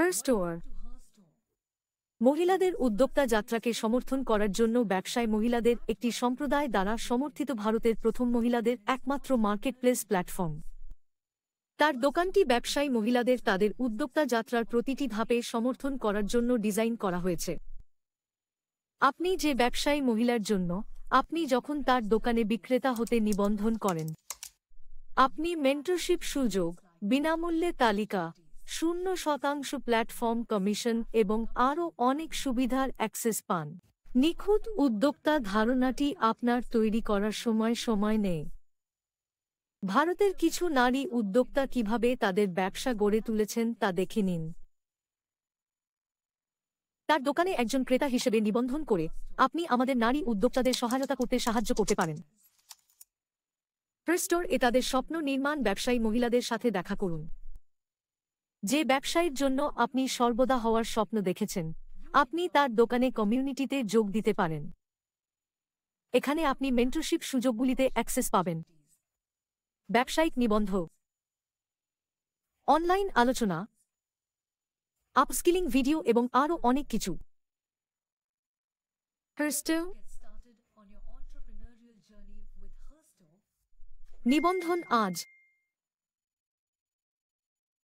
হার store মহিলাদের উদ্যোক্তা যাত্রাকে সমর্থন করার জন্য ব্যবসায় মহিলাদের একটি সম্প্রদায় দ্বারা সমর্থিত ভারতের প্রথম মহিলাদের একমাত্র মার্কেটপ্লেস প্ল্যাটফর্ম তার দোকানটি ব্যবসায়ী মহিলাদের তাদের উদ্যোক্তা যাত্রার প্রতিটি ধাপে সমর্থন করার জন্য ডিজাইন করা হয়েছে আপনি যে ব্যবসায়ী মহিলার জন্য আপনি যখন তার দোকানে বিক্রেতা হতে নিবন্ধন করেন আপনি মেন্টরশিপ সুযোগ বিনামূল্যে তালিকা শূন্য শতাংশ প্ল্যাটফর্ম কমিশন এবং আরও অনেক সুবিধার অ্যাক্সেস পান নিখুঁত উদ্যোক্তা ধারণাটি আপনার তৈরি করার সময় সময় নেই ভারতের কিছু নারী উদ্যোক্তা কিভাবে তাদের ব্যবসা গড়ে তুলেছেন তা দেখে নিন তার দোকানে একজন ক্রেতা হিসেবে নিবন্ধন করে আপনি আমাদের নারী উদ্যোক্তাদের সহায়তা করতে সাহায্য করতে পারেন ফ্রেস্টোর এ তাদের স্বপ্ন নির্মাণ ব্যবসায়ী মহিলাদের সাথে দেখা করুন যে ব্যবসায়ীর জন্য আপনি সর্বদা হওয়ার স্বপ্ন দেখেছেন আপনি তার দোকানে কমিউনিটিতে যোগ দিতে পারেন এখানে আপনি মেন্টরশিপ সুযোগগুলিতে অ্যাক্সেস পাবেন ব্যবসায়িক নিবন্ধ অনলাইন আলোচনা আপস্কিলিং ভিডিও এবং আরও অনেক কিছু নিবন্ধন আজ